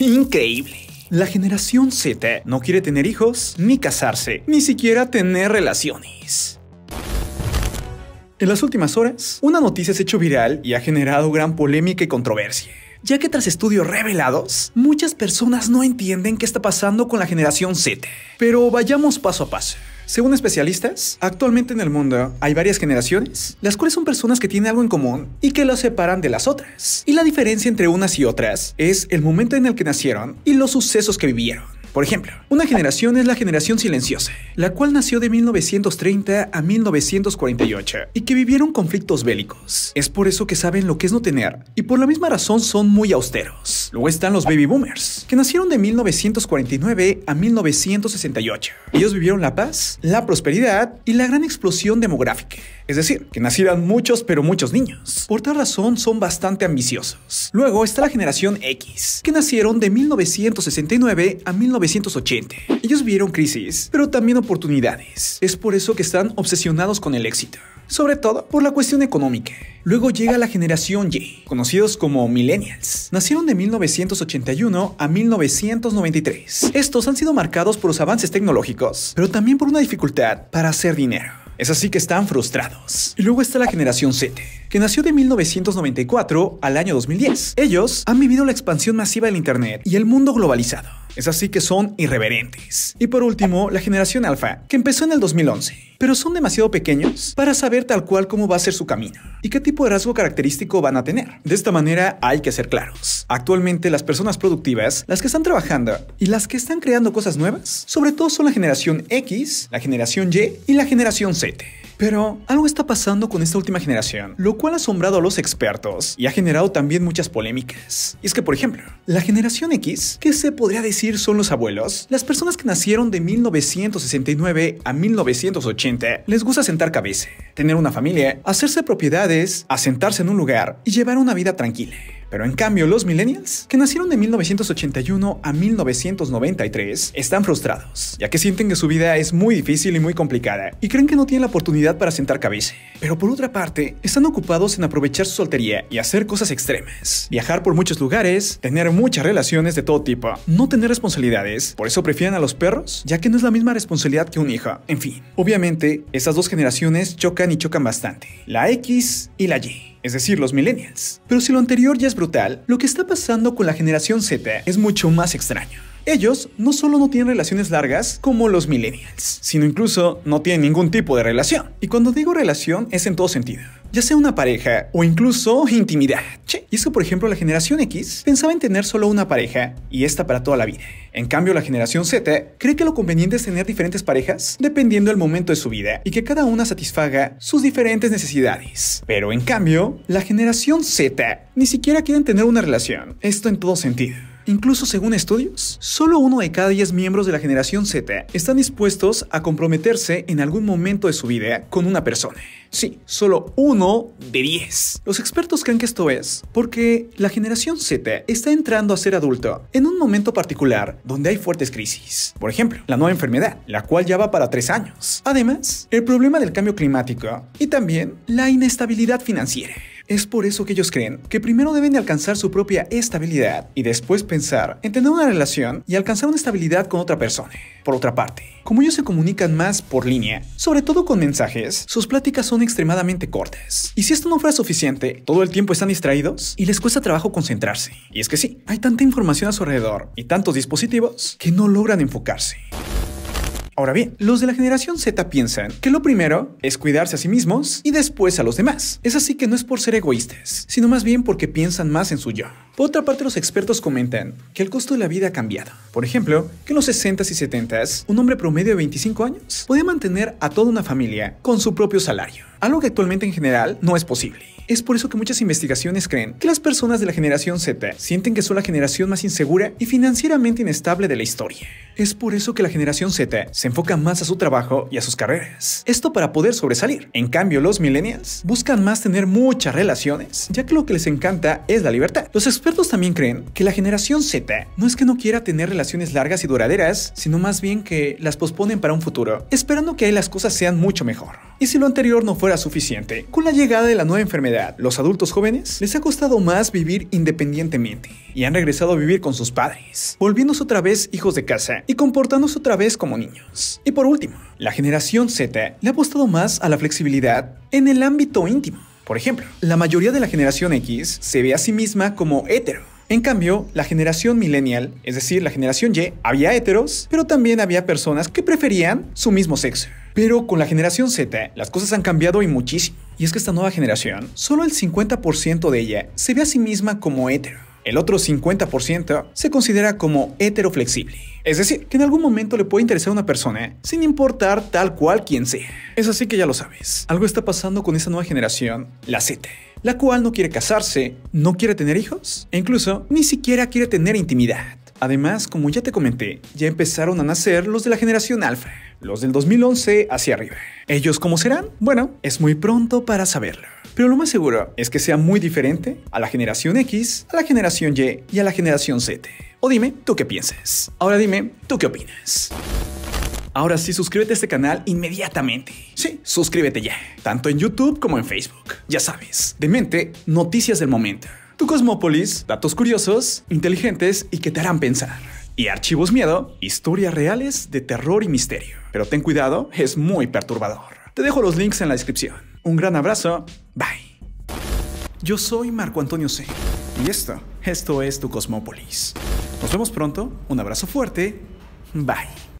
Increíble. La generación Z no quiere tener hijos, ni casarse, ni siquiera tener relaciones. En las últimas horas, una noticia se ha hecho viral y ha generado gran polémica y controversia ya que tras estudios revelados, muchas personas no entienden qué está pasando con la generación Z. Pero vayamos paso a paso. Según especialistas, actualmente en el mundo hay varias generaciones, las cuales son personas que tienen algo en común y que lo separan de las otras. Y la diferencia entre unas y otras es el momento en el que nacieron y los sucesos que vivieron. Por ejemplo, una generación es la generación silenciosa, la cual nació de 1930 a 1948 y que vivieron conflictos bélicos. Es por eso que saben lo que es no tener y por la misma razón son muy austeros. Luego están los baby boomers, que nacieron de 1949 a 1968. Ellos vivieron la paz, la prosperidad y la gran explosión demográfica. Es decir, que nacieran muchos pero muchos niños. Por tal razón son bastante ambiciosos. Luego está la generación X, que nacieron de 1969 a 1968. 1980. Ellos vieron crisis, pero también oportunidades. Es por eso que están obsesionados con el éxito sobre todo por la cuestión económica. Luego llega la generación Y, conocidos como millennials. Nacieron de 1981 a 1993. Estos han sido marcados por los avances tecnológicos, pero también por una dificultad para hacer dinero. Es así que están frustrados. Y luego está la generación Z, que nació de 1994 al año 2010. Ellos han vivido la expansión masiva del Internet y el mundo globalizado es así que son irreverentes. Y por último, la generación alfa, que empezó en el 2011 pero son demasiado pequeños para saber tal cual cómo va a ser su camino y qué tipo de rasgo característico van a tener. De esta manera hay que ser claros. Actualmente las personas productivas, las que están trabajando y las que están creando cosas nuevas, sobre todo son la generación X, la generación Y y la generación Z. Pero algo está pasando con esta última generación, lo cual ha asombrado a los expertos y ha generado también muchas polémicas. Y es que, por ejemplo, la generación X, ¿qué se podría decir son los abuelos, las personas que nacieron de 1969 a 1980, les gusta sentar cabeza, tener una familia, hacerse propiedades, asentarse en un lugar y llevar una vida tranquila. Pero en cambio, los millennials, que nacieron de 1981 a 1993, están frustrados, ya que sienten que su vida es muy difícil y muy complicada, y creen que no tienen la oportunidad para sentar cabeza. Pero por otra parte, están ocupados en aprovechar su soltería y hacer cosas extremas. Viajar por muchos lugares, tener muchas relaciones de todo tipo, no tener responsabilidades, por eso prefieren a los perros, ya que no es la misma responsabilidad que un hijo. En fin, obviamente, estas dos generaciones chocan y chocan bastante, la X y la Y es decir, los millennials. Pero si lo anterior ya es brutal, lo que está pasando con la generación Z es mucho más extraño. Ellos no solo no tienen relaciones largas como los millennials, sino incluso no tienen ningún tipo de relación. Y cuando digo relación es en todo sentido ya sea una pareja o incluso intimidad. Che. Y es que, por ejemplo, la generación X pensaba en tener solo una pareja y esta para toda la vida. En cambio, la generación Z cree que lo conveniente es tener diferentes parejas dependiendo del momento de su vida y que cada una satisfaga sus diferentes necesidades. Pero en cambio, la generación Z ni siquiera quieren tener una relación. Esto en todo sentido. Incluso según estudios, solo uno de cada 10 miembros de la generación Z están dispuestos a comprometerse en algún momento de su vida con una persona. Sí, solo uno de 10. Los expertos creen que esto es porque la generación Z está entrando a ser adulto en un momento particular donde hay fuertes crisis. Por ejemplo, la nueva enfermedad, la cual ya va para tres años. Además, el problema del cambio climático y también la inestabilidad financiera. Es por eso que ellos creen que primero deben de alcanzar su propia estabilidad y después pensar en tener una relación y alcanzar una estabilidad con otra persona. Por otra parte, como ellos se comunican más por línea, sobre todo con mensajes, sus pláticas son extremadamente cortas. Y si esto no fuera suficiente, todo el tiempo están distraídos y les cuesta trabajo concentrarse. Y es que sí, hay tanta información a su alrededor y tantos dispositivos que no logran enfocarse. Ahora bien, los de la generación Z piensan que lo primero es cuidarse a sí mismos y después a los demás. Es así que no es por ser egoístas, sino más bien porque piensan más en su yo. Por otra parte, los expertos comentan que el costo de la vida ha cambiado. Por ejemplo, que en los 60s y 70s, un hombre promedio de 25 años podía mantener a toda una familia con su propio salario, algo que actualmente en general no es posible. Es por eso que muchas investigaciones creen que las personas de la generación Z sienten que son la generación más insegura y financieramente inestable de la historia. Es por eso que la generación Z se enfoca más a su trabajo y a sus carreras. Esto para poder sobresalir. En cambio, los millennials buscan más tener muchas relaciones, ya que lo que les encanta es la libertad. Los expertos también creen que la generación Z no es que no quiera tener relaciones largas y duraderas, sino más bien que las posponen para un futuro, esperando que ahí las cosas sean mucho mejor. Y si lo anterior no fuera suficiente, con la llegada de la nueva enfermedad los adultos jóvenes, les ha costado más vivir independientemente y han regresado a vivir con sus padres, volviéndose otra vez hijos de casa y comportándose otra vez como niños. Y por último, la generación Z le ha apostado más a la flexibilidad en el ámbito íntimo. Por ejemplo, la mayoría de la generación X se ve a sí misma como hétero en cambio, la generación millennial, es decir, la generación Y, había heteros, pero también había personas que preferían su mismo sexo. Pero con la generación Z, las cosas han cambiado y muchísimo. Y es que esta nueva generación, solo el 50% de ella se ve a sí misma como hetero. El otro 50% se considera como hetero flexible. Es decir, que en algún momento le puede interesar a una persona sin importar tal cual quien sea. Es así que ya lo sabes. Algo está pasando con esa nueva generación, la Z, la cual no quiere casarse, no quiere tener hijos e incluso ni siquiera quiere tener intimidad. Además, como ya te comenté, ya empezaron a nacer los de la generación alfa, los del 2011 hacia arriba. ¿Ellos cómo serán? Bueno, es muy pronto para saberlo. Pero lo más seguro es que sea muy diferente a la generación X, a la generación Y y a la generación Z. O dime, ¿tú qué piensas? Ahora dime, ¿tú qué opinas? Ahora sí, suscríbete a este canal inmediatamente. Sí, suscríbete ya, tanto en YouTube como en Facebook. Ya sabes, de mente, noticias del momento. Tu Cosmópolis, datos curiosos, inteligentes y que te harán pensar. Y Archivos Miedo, historias reales de terror y misterio. Pero ten cuidado, es muy perturbador. Te dejo los links en la descripción. Un gran abrazo, bye. Yo soy Marco Antonio C. Y esto, esto es tu Cosmópolis. Nos vemos pronto, un abrazo fuerte, bye.